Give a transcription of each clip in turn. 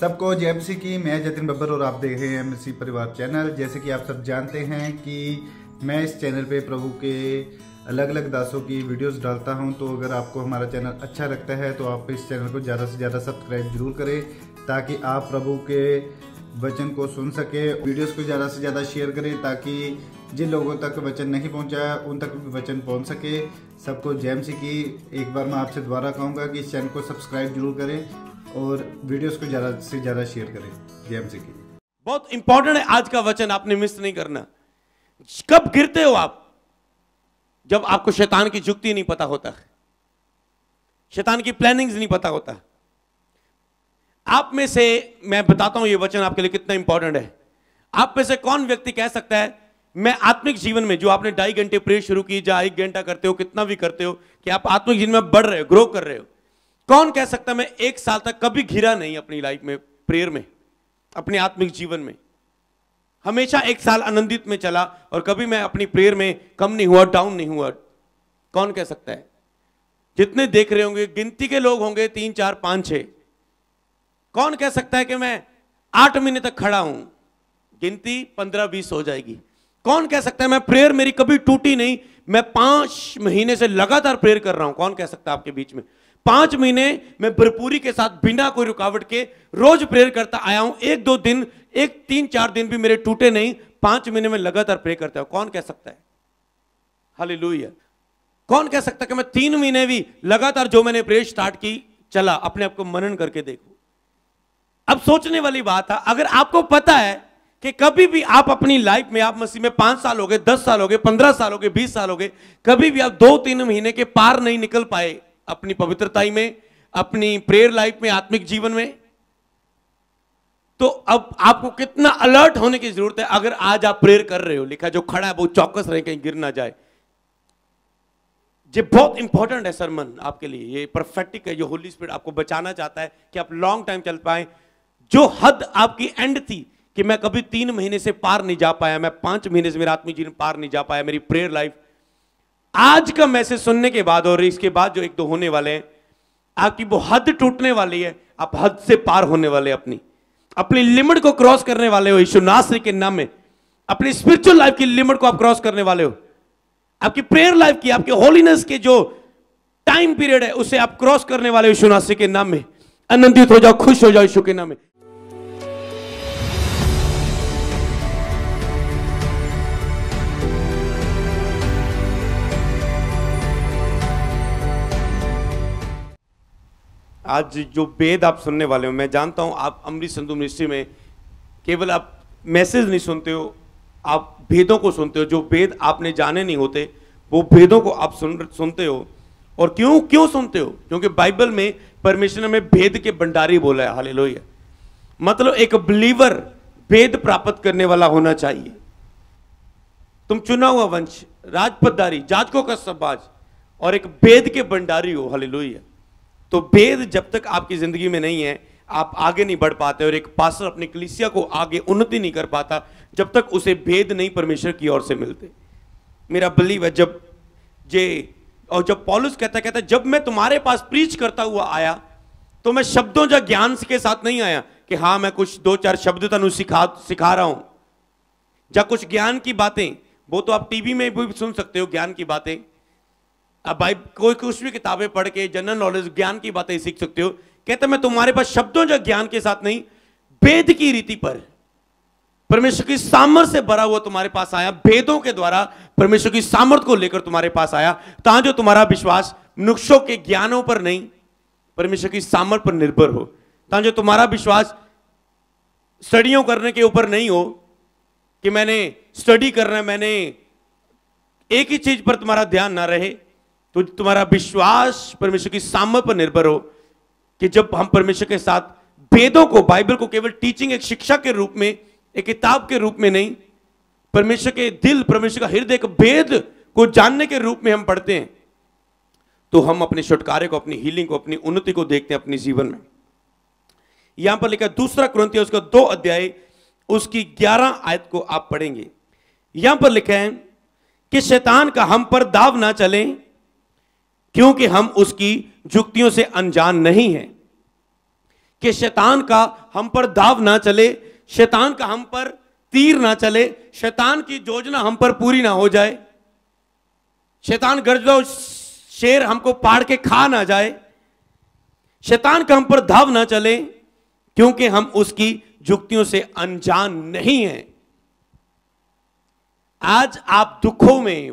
सबको सी की मैं जतिन बब्बर और आप देख रहे हैं एमसी परिवार चैनल जैसे कि आप सब जानते हैं कि मैं इस चैनल पे प्रभु के अलग अलग दासों की वीडियोस डालता हूं तो अगर आपको हमारा चैनल अच्छा लगता है तो आप इस चैनल को ज़्यादा से ज़्यादा सब्सक्राइब जरूर करें ताकि आप प्रभु के वचन को सुन सके वीडियोस को ज़्यादा से ज़्यादा शेयर करें ताकि जिन लोगों तक वचन नहीं पहुंचा उन तक भी वचन पहुंच सके सबको सी की एक बार मैं आपसे दोबारा कहूँगा कि इस चैनल को सब्सक्राइब जरूर करें और वीडियोस को ज़्यादा से ज़्यादा शेयर करें जेएमसी की बहुत इंपॉर्टेंट है आज का वचन आपने मिस नहीं करना कब गिरते हो आप जब आपको शैतान की जुक्ति नहीं पता होता शैतान की प्लानिंग नहीं पता होता आप में से मैं बताता हूं यह वचन आपके लिए कितना इंपॉर्टेंट है आप में से कौन व्यक्ति कह सकता है मैं आत्मिक जीवन में जो आपने ढाई घंटे प्रेयर शुरू की जहां एक घंटा करते हो कितना भी करते हो कि आप आत्मिक जीवन में बढ़ रहे हो ग्रो कर रहे हो कौन कह सकता मैं एक साल तक कभी घिरा नहीं अपनी लाइफ में प्रेयर में अपने आत्मिक जीवन में हमेशा एक साल आनंदित में चला और कभी मैं अपनी प्रेयर में कम नहीं हुआ डाउन नहीं हुआ कौन कह सकता है जितने देख रहे होंगे गिनती के लोग होंगे तीन चार पांच छे कौन कह सकता है कि मैं आठ महीने तक खड़ा हूं गिनती पंद्रह बीस हो जाएगी कौन कह सकता है मैं प्रेयर मेरी कभी टूटी नहीं मैं पांच महीने से लगातार प्रेयर कर रहा हूं कौन कह सकता है आपके बीच में पांच महीने मैं भरपूरी के साथ बिना कोई रुकावट के रोज प्रेयर करता आया हूं एक दो दिन एक तीन चार दिन भी मेरे टूटे नहीं पांच महीने में लगातार प्रे करता हूं कौन कह सकता है हाली कौन कह सकता है कि मैं तीन महीने भी लगातार जो मैंने प्रेयर स्टार्ट की चला अपने आप को मनन करके देखो अब सोचने वाली बात है अगर आपको पता है कि कभी भी आप अपनी लाइफ में आप मसीह में पांच साल हो गए दस साल हो गए पंद्रह साल हो गए बीस साल हो गए कभी भी आप दो तीन महीने के पार नहीं निकल पाए अपनी पवित्रताई में अपनी प्रेयर लाइफ में आत्मिक जीवन में तो अब आपको कितना अलर्ट होने की जरूरत है अगर आज आप प्रेयर कर रहे हो लिखा जो खड़ा है वो चौकस रहे कहीं गिर ना जाए ये बहुत इंपॉर्टेंट है सरमन आपके लिए ये परफेक्टिक है ये होली स्पिरिट आपको बचाना चाहता है कि आप लॉन्ग टाइम चल पाए जो हद आपकी एंड थी कि मैं कभी तीन महीने से पार नहीं जा पाया मैं पांच महीने से मेरा आत्मिक जीवन पार नहीं जा पाया मेरी प्रेयर लाइफ आज का मैसेज सुनने के बाद और इसके बाद जो एक दो होने वाले हैं आपकी वो हद टूटने वाली है आप हद से पार होने वाले अपनी अपनी लिमिट को क्रॉस करने वाले हो यीशु नासरी के नाम में अपनी स्पिरिचुअल लाइफ की लिमिट को आप क्रॉस करने वाले हो आपकी प्रेयर लाइफ की आपके होलीनेस के जो टाइम पीरियड है उसे आप क्रॉस करने वाले हो यीशु नासरी के नाम में आनंदित हो जाओ खुश हो जाओ यीशु के नाम में आज जो वेद आप सुनने वाले हो मैं जानता हूँ आप अमृत संधु मिनिस्ट्री में केवल आप मैसेज नहीं सुनते हो आप भेदों को सुनते हो जो भेद आपने जाने नहीं होते वो भेदों को आप सुन सुनते हो और क्यों क्यों सुनते हो क्योंकि बाइबल में परमेश्वर ने भेद के भंडारी बोला है हाले मतलब एक बिलीवर भेद प्राप्त करने वाला होना चाहिए तुम चुना हुआ वंश राजपदारी जातकों का समाज और एक भेद के भंडारी हो हाल तो भेद जब तक आपकी जिंदगी में नहीं है आप आगे नहीं बढ़ पाते और एक पास्टर अपने कलिसिया को आगे उन्नति नहीं कर पाता जब तक उसे भेद नहीं परमेश्वर की ओर से मिलते मेरा बिलीव है जब जे और जब पॉलिस कहता कहता जब मैं तुम्हारे पास प्रीच करता हुआ आया तो मैं शब्दों या ज्ञान के साथ नहीं आया कि हाँ मैं कुछ दो चार शब्द तनु तो सिखा सिखा रहा हूं या कुछ ज्ञान की बातें वो तो आप टीवी में भी सुन सकते हो ज्ञान की बातें अब भाई कोई कुछ भी किताबें पढ़ के जनरल नॉलेज ज्ञान की बातें सीख सकते हो कहते मैं तुम्हारे पास शब्दों या ज्ञान के साथ नहीं वेद की रीति पर परमेश्वर की सामर्थ से भरा हुआ तुम्हारे पास आया भेदों के द्वारा परमेश्वर की सामर्थ को लेकर तुम्हारे पास आया ता जो तुम्हारा विश्वास नुक्सों के ज्ञानों पर नहीं परमेश्वर की सामर्थ पर निर्भर हो ता जो तुम्हारा विश्वास स्टडियों करने के ऊपर नहीं हो कि मैंने स्टडी करना है मैंने एक ही चीज पर तुम्हारा ध्यान ना रहे तो तुम्हारा विश्वास परमेश्वर की सामर पर निर्भर हो कि जब हम परमेश्वर के साथ वेदों को बाइबल को केवल टीचिंग एक शिक्षा के रूप में एक किताब के रूप में नहीं परमेश्वर के दिल परमेश्वर का हृदय एक वेद को जानने के रूप में हम पढ़ते हैं तो हम अपने छुटकारे को अपनी हीलिंग को अपनी उन्नति को देखते हैं अपने जीवन में यहां पर लिखा दूसरा क्रंथिया उसका दो अध्याय उसकी ग्यारह आयत को आप पढ़ेंगे यहां पर लिखा है कि शैतान का हम पर दाव ना चले क्योंकि हम उसकी जुक्तियों से अनजान नहीं हैं कि शैतान का हम पर दाव ना चले शैतान का हम पर तीर ना चले शैतान की योजना हम पर पूरी ना हो जाए शैतान गर्जदा शेर हमको पाड़ के खा ना जाए शैतान का हम पर धाव ना चले क्योंकि हम उसकी जुक्तियों से अनजान नहीं हैं आज आप दुखों में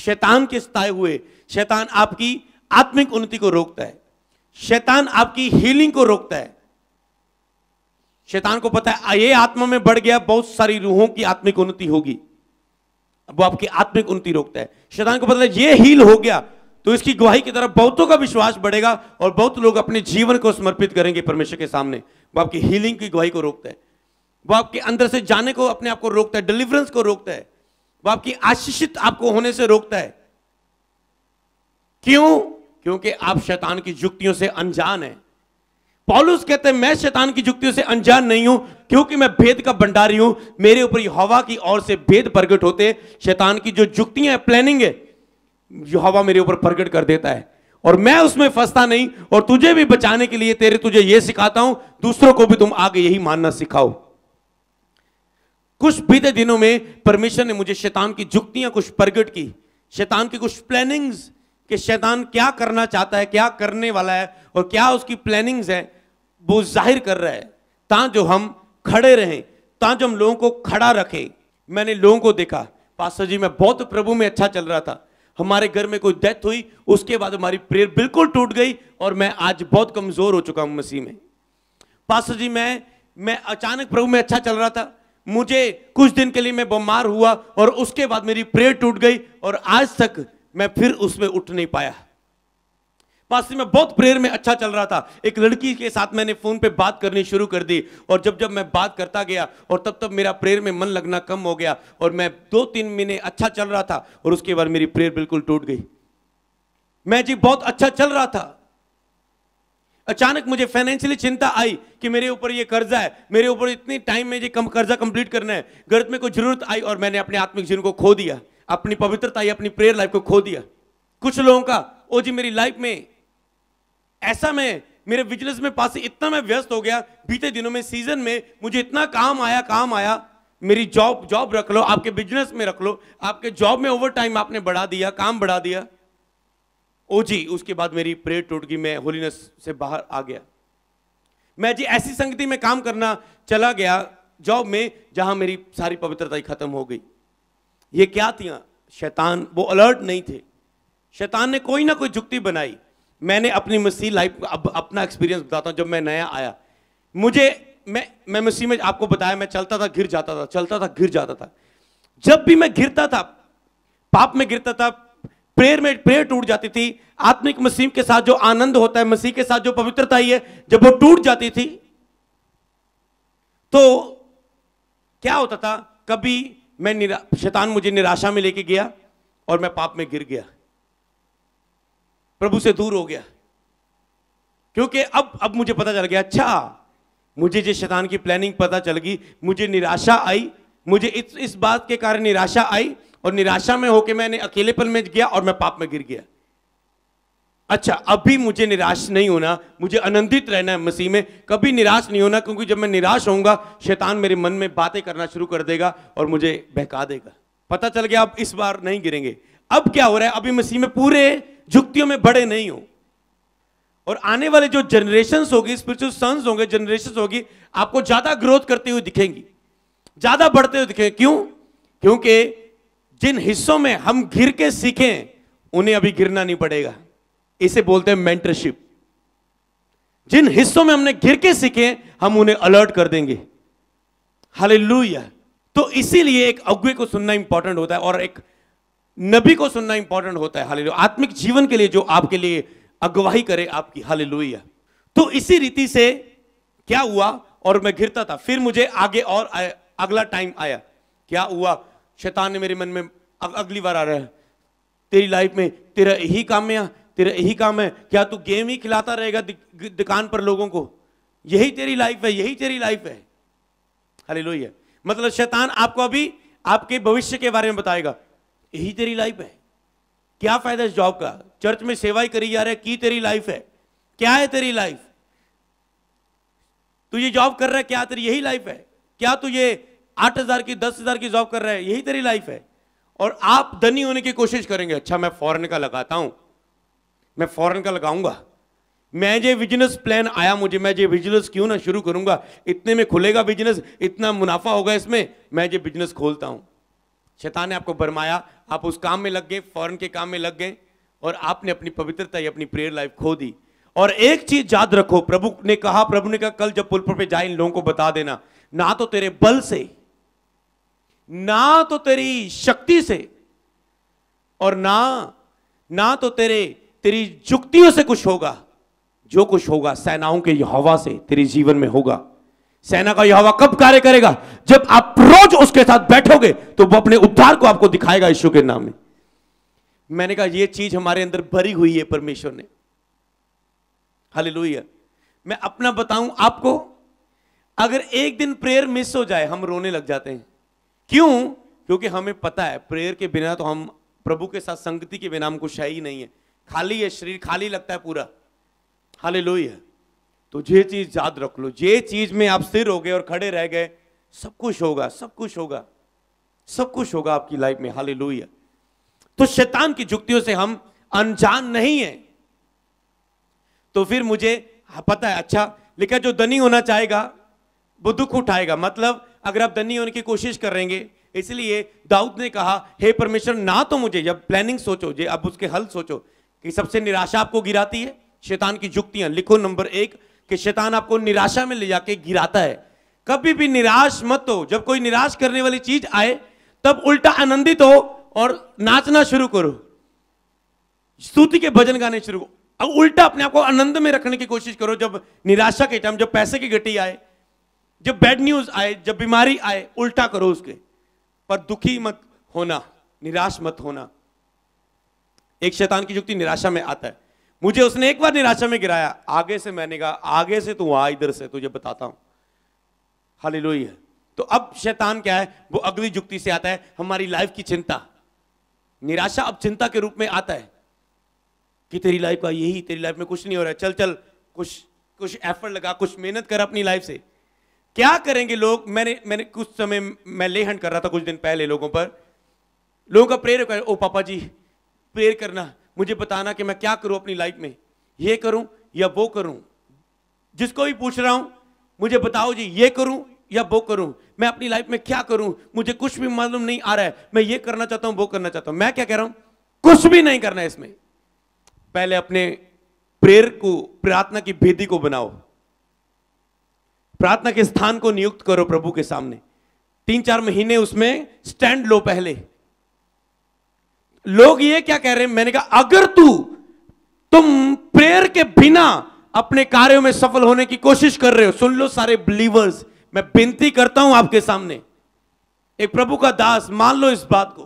शैतान के सताए हुए शैतान आपकी आत्मिक उन्नति को रोकता है शैतान आपकी हीलिंग को रोकता है शैतान को पता है ये आत्मा में बढ़ गया बहुत सारी रूहों की आत्मिक उन्नति होगी अब वो आपकी आत्मिक उन्नति रोकता है शैतान को पता है ये हील हो गया तो इसकी गुवाही की तरफ बहुतों का विश्वास बढ़ेगा और बहुत लोग अपने जीवन को समर्पित करेंगे परमेश्वर के सामने वो आपकी हीलिंग की गुवाही को रोकता है वो आपके अंदर से जाने को अपने आप को रोकता है डिलीवरेंस को रोकता है वो आपकी आशीषित आपको होने से रोकता है क्यों क्योंकि आप शैतान की युक्तियों से अनजान हैं पॉलुस कहते हैं मैं शैतान की युक्तियों से अनजान नहीं हूं क्योंकि मैं भेद का भंडारी हूं मेरे ऊपर हवा की ओर से भेद प्रकट होते शैतान की जो युक्तियां प्लानिंग है हवा मेरे ऊपर प्रकट कर देता है और मैं उसमें फंसता नहीं और तुझे भी बचाने के लिए तेरे तुझे यह सिखाता हूं दूसरों को भी तुम आगे यही मानना सिखाओ कुछ बीते दिनों में परमेश्वर ने मुझे शैतान की जुक्तियां कुछ प्रगट की शैतान की कुछ प्लानिंग्स कि शैतान क्या करना चाहता है क्या करने वाला है और क्या उसकी प्लानिंग्स है वो जाहिर कर रहा है ता जो हम खड़े रहें ता जो हम लोगों को खड़ा रखें मैंने लोगों को देखा पास्टर जी मैं बहुत प्रभु में अच्छा चल रहा था हमारे घर में कोई डेथ हुई उसके बाद हमारी प्रेयर बिल्कुल टूट गई और मैं आज बहुत कमज़ोर हो चुका हूँ मसीह में पास्टर जी मैं मैं अचानक प्रभु में अच्छा चल रहा था मुझे कुछ दिन के लिए मैं बीमार हुआ और उसके बाद मेरी प्रेयर टूट गई और आज तक मैं फिर उसमें उठ नहीं पाया वास्तव में बहुत प्रेयर में अच्छा चल रहा था एक लड़की के साथ मैंने फ़ोन पे बात करनी शुरू कर दी और जब जब मैं बात करता गया और तब तब मेरा प्रेयर में मन लगना कम हो गया और मैं दो तीन महीने अच्छा चल रहा था और उसके बाद मेरी प्रेयर बिल्कुल टूट गई मैं जी बहुत अच्छा चल रहा था अचानक मुझे फाइनेंशियली चिंता आई कि मेरे ऊपर ये कर्जा है मेरे ऊपर इतनी टाइम में ये कम कर्जा कंप्लीट करना है गर्द में कोई जरूरत आई और मैंने अपने आत्मिक जीवन को खो दिया अपनी पवित्रता या अपनी प्रेयर लाइफ को खो दिया कुछ लोगों का ओ जी मेरी लाइफ में ऐसा मैं मेरे बिजनेस में पास इतना मैं व्यस्त हो गया बीते दिनों में सीजन में मुझे इतना काम आया काम आया मेरी जॉब जॉब रख लो आपके बिजनेस में रख लो आपके जॉब में ओवर टाइम आपने बढ़ा दिया काम बढ़ा दिया ओ जी उसके बाद मेरी प्रेयर टूट गई मैं होलीनेस से बाहर आ गया मैं जी ऐसी संगति में काम करना चला गया जॉब में जहां मेरी सारी पवित्रता खत्म हो गई ये क्या थी शैतान वो अलर्ट नहीं थे शैतान ने कोई ना कोई झुकती बनाई मैंने अपनी मसीह लाइफ अब अपना एक्सपीरियंस बताता हूँ जब मैं नया आया मुझे मैं मैं मसीह में आपको बताया मैं चलता था घिर जाता था चलता था घिर जाता था जब भी मैं घिरता था पाप में गिरता था प्रेयर में प्रेयर टूट जाती थी आत्मिक मसीह के साथ जो आनंद होता है मसीह के साथ जो पवित्रता ही है जब वो टूट जाती थी तो क्या होता था कभी मैं निरा शैतान मुझे निराशा में लेके गया और मैं पाप में गिर गया प्रभु से दूर हो गया क्योंकि अब अब मुझे पता चल गया अच्छा मुझे जो शैतान की प्लानिंग पता चल गई मुझे निराशा आई मुझे इस इस बात के कारण निराशा आई और निराशा में होके मैंने अकेलेपन में गया और मैं पाप में गिर गया अच्छा अभी मुझे निराश नहीं होना मुझे आनंदित रहना है मसीह में कभी निराश नहीं होना क्योंकि जब मैं निराश होऊंगा शैतान मेरे मन में बातें करना शुरू कर देगा और मुझे बहका देगा पता चल गया आप इस बार नहीं गिरेंगे अब क्या हो रहा है अभी मसीह में पूरे झुकतियों में बड़े नहीं हो और आने वाले जो जनरेशन होगी स्पिरिचुअल सन्स होंगे जनरेशन होगी आपको ज्यादा ग्रोथ करते हुए दिखेंगी ज्यादा बढ़ते हुए दिखेंगे क्यों क्योंकि जिन हिस्सों में हम घिर के सीखें उन्हें अभी गिरना नहीं पड़ेगा इसे बोलते हैं मेंटरशिप जिन हिस्सों में हमने घिर के सीखे हम उन्हें अलर्ट कर देंगे हाले तो इसीलिए एक अग्वे को सुनना इंपॉर्टेंट होता है और एक नबी को सुनना इंपॉर्टेंट होता है हाले आत्मिक जीवन के लिए जो आपके लिए अगुवाही करे आपकी हाले तो इसी रीति से क्या हुआ और मैं घिरता था फिर मुझे आगे और आया, अगला टाइम आया क्या हुआ शैतान ने मेरे मन में अगली बार आ रहा है तेरी लाइफ में तेरा यही काम में तेरा यही काम है क्या तू गेम ही खिलाता रहेगा दुकान पर लोगों को यही तेरी लाइफ है यही तेरी लाइफ है हालेलुया मतलब शैतान आपको अभी आपके भविष्य के बारे में बताएगा यही तेरी लाइफ है क्या फायदा इस जॉब का चर्च में सेवाई करी जा रहा है की तेरी लाइफ है क्या है तेरी लाइफ तू ये जॉब कर रहा है क्या तेरी यही लाइफ है क्या तू ये आठ हजार की दस हजार की जॉब कर रहा है यही तेरी लाइफ है और आप धनी होने की कोशिश करेंगे अच्छा मैं फॉरन का लगाता हूं मैं फॉरेन का लगाऊंगा मैं ये बिजनेस प्लान आया मुझे मैं ये बिजनेस क्यों ना शुरू करूंगा इतने में खुलेगा बिजनेस इतना मुनाफा होगा इसमें मैं ये बिजनेस खोलता हूं शैतान ने आपको बरमाया आप उस काम में लग गए फॉरन के काम में लग गए और आपने अपनी पवित्रता या अपनी प्रेयर लाइफ खो दी और एक चीज याद रखो प्रभु ने कहा प्रभु ने कहा कल जब पुल पर जाए इन लोगों को बता देना ना तो तेरे बल से ना तो तेरी शक्ति से और ना ना तो तेरे तेरी जुक्तियों से कुछ होगा जो कुछ होगा सेनाओं के हवा से तेरे जीवन में होगा सेना का यहोवा कब कार्य करेगा जब आप रोज उसके साथ बैठोगे तो वो अपने उद्धार को आपको दिखाएगा यीशु के नाम में मैंने कहा यह चीज हमारे अंदर भरी हुई है परमेश्वर ने हालेलुया मैं अपना बताऊं आपको अगर एक दिन प्रेयर मिस हो जाए हम रोने लग जाते हैं क्यों क्योंकि हमें पता है प्रेयर के बिना तो हम प्रभु के साथ संगति के बिना हम कुछ है ही नहीं है खाली है शरीर खाली लगता है पूरा हाले है तो ये चीज याद रख लो ये चीज में आप स्थिर हो गए और खड़े रह गए सब कुछ होगा सब कुछ होगा सब कुछ होगा आपकी लाइफ में हाले लोहिया तो शैतान की जुक्तियों से हम अनजान नहीं है तो फिर मुझे हाँ, पता है अच्छा लिखा जो धनी होना चाहेगा वो दुख उठाएगा मतलब अगर आप धनी होने की कोशिश करेंगे इसलिए दाऊद ने कहा हे परमेश्वर ना तो मुझे जब प्लानिंग सोचो जे अब उसके हल सोचो कि सबसे निराशा आपको गिराती है शैतान की जुक्तियां लिखो नंबर एक कि शैतान आपको निराशा में ले जाके गिराता है कभी भी निराश मत हो जब कोई निराश करने वाली चीज आए तब उल्टा आनंदित हो और नाचना शुरू करो स्तुति के भजन गाने शुरू करो अब उल्टा अपने आप को आनंद में रखने की कोशिश करो जब निराशा के टाइम जब पैसे की गटी आए जब बैड न्यूज आए जब बीमारी आए उल्टा करो उसके पर दुखी मत होना निराश मत होना एक शैतान की युक्ति निराशा में आता है मुझे उसने एक बार निराशा में गिराया आगे से मैंने कहा आगे से तू आ इधर से तुझे बताता हूं हाली है तो अब शैतान क्या है वो अगली युक्ति से आता है हमारी लाइफ की चिंता निराशा अब चिंता के रूप में आता है कि तेरी लाइफ का यही तेरी लाइफ में कुछ नहीं हो रहा है चल चल कुछ कुछ एफर्ट लगा कुछ मेहनत कर अपनी लाइफ से क्या करेंगे लोग मैंने मैंने कुछ समय मैं लेहन कर रहा था कुछ दिन पहले लोगों पर लोगों का प्रेरक ओ पापा जी प्रेयर करना मुझे बताना कि मैं क्या करूं अपनी लाइफ में ये करूं या वो करूं जिसको भी पूछ रहा हूं मुझे बताओ जी ये करूं या वो करूं मैं अपनी लाइफ में क्या करूं मुझे कुछ भी मालूम नहीं आ रहा है मैं ये करना चाहता हूं वो करना चाहता हूं मैं क्या कह रहा हूं कुछ भी नहीं करना है इसमें पहले अपने प्रेयर को प्रार्थना की भेदी को बनाओ प्रार्थना के स्थान को नियुक्त करो प्रभु के सामने तीन चार महीने उसमें स्टैंड लो पहले लोग ये क्या कह रहे हैं मैंने कहा अगर तू तुम प्रेयर के बिना अपने कार्यों में सफल होने की कोशिश कर रहे हो सुन लो सारे बिलीवर्स मैं विनती करता हूं आपके सामने एक प्रभु का दास मान लो इस बात को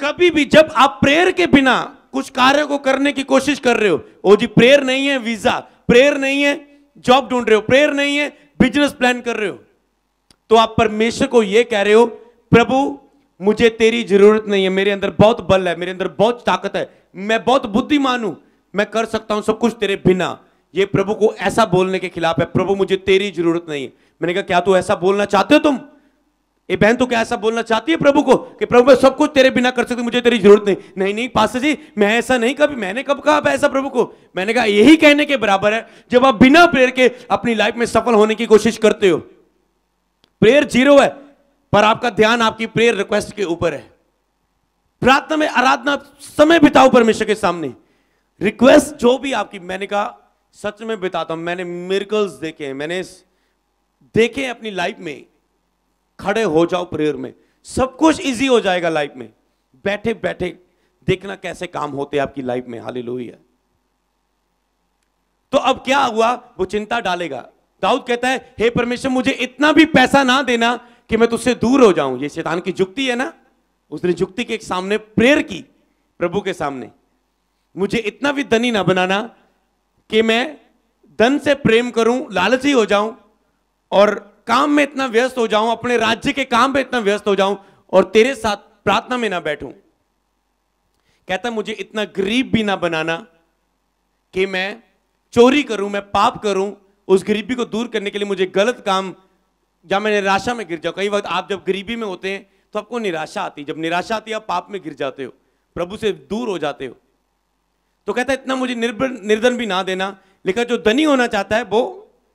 कभी भी जब आप प्रेयर के बिना कुछ कार्य को करने की कोशिश कर रहे हो ओ जी प्रेयर नहीं है वीजा प्रेयर नहीं है जॉब ढूंढ रहे हो प्रेयर नहीं है बिजनेस प्लान कर रहे हो तो आप परमेश्वर को यह कह रहे हो प्रभु मुझे तेरी जरूरत नहीं है मेरे अंदर बहुत बल है मेरे अंदर बहुत ताकत है मैं बहुत बुद्धिमान हूं मैं कर सकता हूं सब कुछ तेरे बिना ये प्रभु को ऐसा बोलने के खिलाफ है प्रभु मुझे तेरी जरूरत नहीं है मैंने कहा क्या तू ऐसा बोलना चाहते हो तुम ये बहन तो क्या ऐसा बोलना चाहती है प्रभु को कि प्रभु मैं सब कुछ तेरे बिना कर सकती मुझे तेरी जरूरत नहीं नहीं नहीं पास जी मैं ऐसा नहीं कभी मैंने कब कहा ऐसा प्रभु को मैंने कहा यही कहने के बराबर है जब आप बिना प्रेयर के अपनी लाइफ में सफल होने की कोशिश करते हो प्रेयर जीरो है पर आपका ध्यान आपकी प्रेयर रिक्वेस्ट के ऊपर है प्रार्थना में आराधना समय बिताओ परमेश्वर के सामने रिक्वेस्ट जो भी आपकी मैंने कहा सच में बिताता हूं मैंने मेरिकल्स देखे हैं मैंने देखे अपनी लाइफ में खड़े हो जाओ प्रेयर में सब कुछ इजी हो जाएगा लाइफ में बैठे बैठे देखना कैसे काम होते आपकी लाइफ में हाल तो अब क्या हुआ वो चिंता डालेगा दाऊद कहता है हे परमेश्वर मुझे इतना भी पैसा ना देना कि मैं तुझसे दूर हो जाऊं ये शैतान की जुक्ति है ना उसने जुक्ति के सामने प्रेयर की प्रभु के सामने मुझे इतना भी धनी ना बनाना कि मैं धन से प्रेम करूं लालची हो जाऊं और काम में इतना व्यस्त हो जाऊं अपने राज्य के काम में इतना व्यस्त हो जाऊं और तेरे साथ प्रार्थना में ना बैठूं कहता मुझे इतना गरीब भी ना बनाना कि मैं चोरी करूं मैं पाप करूं उस गरीबी को दूर करने के लिए मुझे गलत काम या मैं निराशा में गिर जाऊँ कई वक्त आप जब गरीबी में होते हैं तो आपको निराशा आती जब निराशा आती है आप पाप में गिर जाते हो प्रभु से दूर हो जाते हो तो कहता है इतना मुझे निर्भर निर्धन भी ना देना लेकिन जो धनी होना चाहता है वो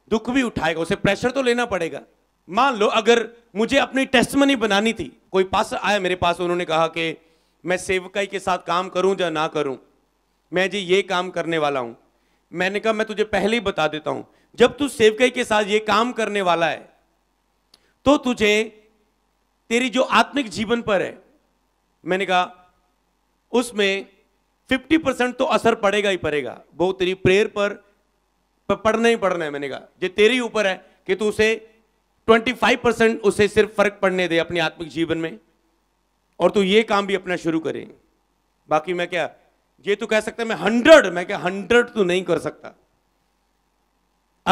दुख भी उठाएगा उसे प्रेशर तो लेना पड़ेगा मान लो अगर मुझे अपनी टेस्ट मनी बनानी थी कोई पास आया मेरे पास उन्होंने कहा कि मैं सेवकाई के साथ काम करूं या ना करूं मैं जी ये काम करने वाला हूं मैंने कहा मैं तुझे पहले ही बता देता हूं जब तू सेवकाई के साथ ये काम करने वाला है तो तुझे तेरी जो आत्मिक जीवन पर है मैंने कहा उसमें 50 परसेंट तो असर पड़ेगा ही पड़ेगा वो तेरी प्रेयर पर, पढ़ना ही पढ़ना है मैंने कहा जो तेरे ऊपर है कि तू उसे 25 परसेंट उसे सिर्फ फर्क पड़ने दे अपने आत्मिक जीवन में और तू ये काम भी अपना शुरू करे बाकी मैं क्या ये तू तो कह सकता मैं हंड्रेड मैं क्या हंड्रेड तू तो नहीं कर सकता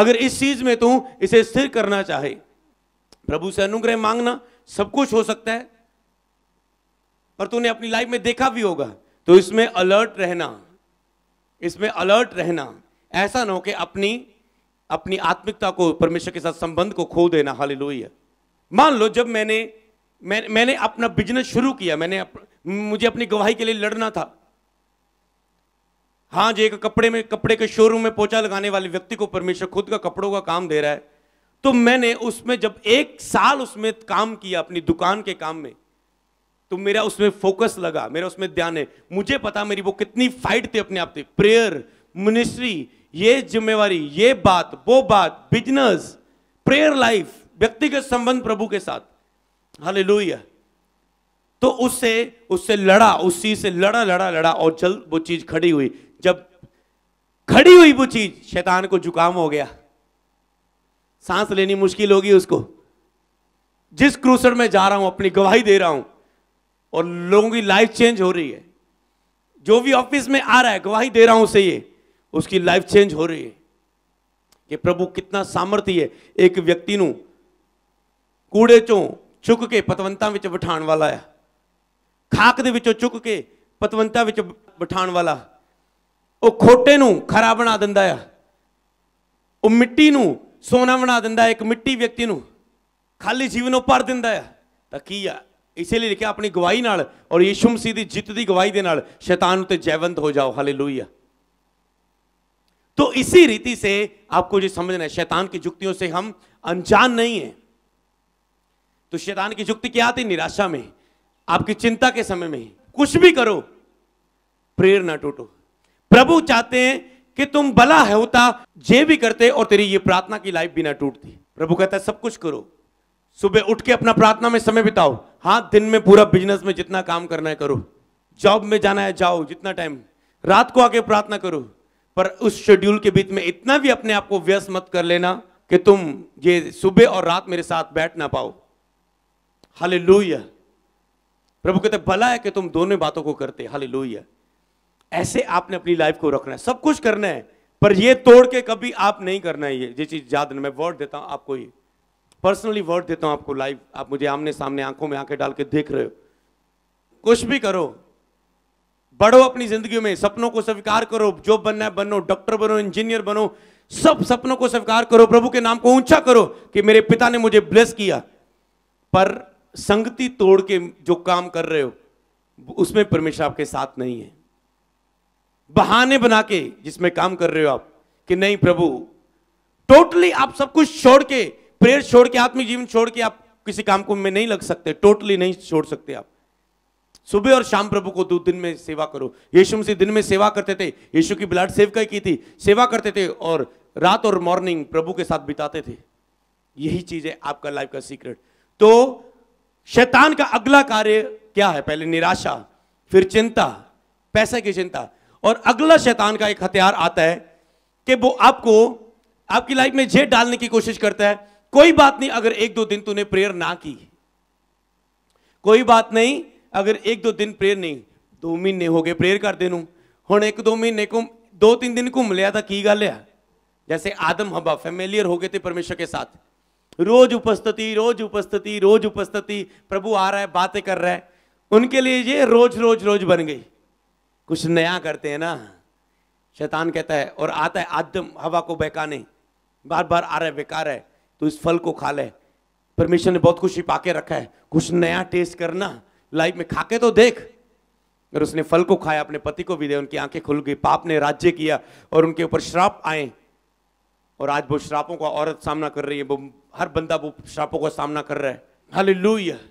अगर इस चीज में तू इसे स्थिर करना चाहे प्रभु से अनुग्रह मांगना सब कुछ हो सकता है पर तूने अपनी लाइफ में देखा भी होगा तो इसमें अलर्ट रहना इसमें अलर्ट रहना ऐसा ना हो कि अपनी अपनी आत्मिकता को परमेश्वर के साथ संबंध को खो देना हाल मान लो जब मैंने मैं, मैंने अपना बिजनेस शुरू किया मैंने अप, मुझे अपनी गवाही के लिए लड़ना था हाँ जी एक कपड़े में कपड़े के शोरूम में पोचा लगाने वाले व्यक्ति को परमेश्वर खुद का कपड़ों का काम दे रहा है तो मैंने उसमें जब एक साल उसमें काम किया अपनी दुकान के काम में तो मेरा उसमें फोकस लगा मेरा उसमें ध्यान है मुझे पता मेरी वो कितनी फाइट थी अपने आप थे प्रेयर मिनिस्ट्री ये जिम्मेवारी ये बात वो बात बिजनेस प्रेयर लाइफ व्यक्तिगत संबंध प्रभु के साथ हाले तो उससे उससे लड़ा उस चीज से लड़ा लड़ा लड़ा और जल्द वो चीज खड़ी हुई जब खड़ी हुई वो चीज शैतान को जुकाम हो गया सांस लेनी मुश्किल होगी उसको जिस क्रूसर में जा रहा हूं अपनी गवाही दे रहा हूं और लोगों की लाइफ चेंज हो रही है जो भी ऑफिस में आ रहा है गवाही दे रहा हूं उसे ये उसकी लाइफ चेंज हो रही है कि प्रभु कितना सामर्थ्य है एक व्यक्ति न कूड़े चो चुक के पतवंता ਵਿੱਚ ਬਿਠਾਉਣ ਵਾਲਾ ਆ चुक के पतवंता बिठाने वाला वो खोटे ਬਿਠਾਉਣ ਵਾਲਾ ਉਹ ਖੋਟੇ ਨੂੰ ਖਰਾ ਬਣਾ सोना बना दिता एक मिट्टी व्यक्ति खाली जीवन भर दिता है तो की आ इसलिए लिखा अपनी गवाही और यशु मसीह की जित की गवाही के शैतान उत्ते जयवंत हो जाओ हाले लोहिया तो इसी रीति से आपको जो समझना है शैतान की जुक्तियों से हम अनजान नहीं है तो शैतान की जुक्ति क्या आती निराशा में आपकी चिंता के समय में कुछ भी करो प्रेरणा टूटो प्रभु चाहते हैं कि तुम भला है होता जे भी करते और तेरी ये प्रार्थना की लाइफ बिना टूटती प्रभु कहता है सब कुछ करो सुबह उठ के अपना प्रार्थना में समय बिताओ हाँ दिन में पूरा बिजनेस में जितना काम करना है करो जॉब में जाना है जाओ जितना टाइम रात को आके प्रार्थना करो पर उस शेड्यूल के बीच में इतना भी अपने आप को व्यस्त मत कर लेना कि तुम ये सुबह और रात मेरे साथ बैठ ना पाओ हाले प्रभु कहते भला है कि तुम दोनों बातों को करते हाले ऐसे आपने अपनी लाइफ को रखना है सब कुछ करना है पर ये तोड़ के कभी आप नहीं करना है ये ये चीज़ याद मैं वर्ड देता हूं आपको ये पर्सनली वर्ड देता हूं आपको लाइव आप मुझे आमने सामने आंखों में आंखें डाल के देख रहे हो कुछ भी करो बढ़ो अपनी जिंदगी में सपनों को स्वीकार करो जो बनना है बनो डॉक्टर बनो इंजीनियर बनो सब सपनों को स्वीकार करो प्रभु के नाम को ऊंचा करो कि मेरे पिता ने मुझे ब्लेस किया पर संगति तोड़ के जो काम कर रहे हो उसमें परमेश्वर आपके साथ नहीं है बहाने बना के जिसमें काम कर रहे हो आप कि नहीं प्रभु टोटली आप सब कुछ छोड़ के प्रेयर छोड़ के आत्मिक जीवन छोड़ के आप किसी काम को में नहीं लग सकते टोटली नहीं छोड़ सकते आप सुबह और शाम प्रभु को दो दिन में सेवा करो यीशु मसीह दिन में सेवा करते थे यीशु की ब्लड सेवकाई की थी सेवा करते थे और रात और मॉर्निंग प्रभु के साथ बिताते थे यही चीज है आपका लाइफ का सीक्रेट तो शैतान का अगला कार्य क्या है पहले निराशा फिर चिंता पैसे की चिंता और अगला शैतान का एक हथियार आता है कि वो आपको आपकी लाइफ में झेट डालने की कोशिश करता है कोई बात नहीं अगर एक दो दिन तूने प्रेयर ना की कोई बात नहीं अगर एक दो दिन प्रेयर नहीं दो महीने हो गए प्रेयर कर देनू हूं एक दो महीने को दो तीन दिन घूम लिया था की गल है जैसे आदम हबा ਫੈਮਿਲੀਅਰ हो गए थे परमेश्वर के साथ रोज उपस्थिति रोज उपस्थिति रोज उपस्थिति प्रभु आ रहा है बातें कर रहा है उनके लिए ये रोज रोज रोज बन गई कुछ नया करते हैं ना शैतान कहता है और आता है आदम हवा को बहकाने बार बार आ रहा है बेकार है तो इस फल को खा ले परमेश्वर ने बहुत कुछ छिपा के रखा है कुछ नया टेस्ट करना लाइफ में खा के तो देख और उसने फल को खाया अपने पति को भी दे उनकी आंखें खुल गई पाप ने राज्य किया और उनके ऊपर श्राप आए और आज वो श्रापों का औरत सामना कर रही है वो हर बंदा वो श्रापों का सामना कर रहा है हाल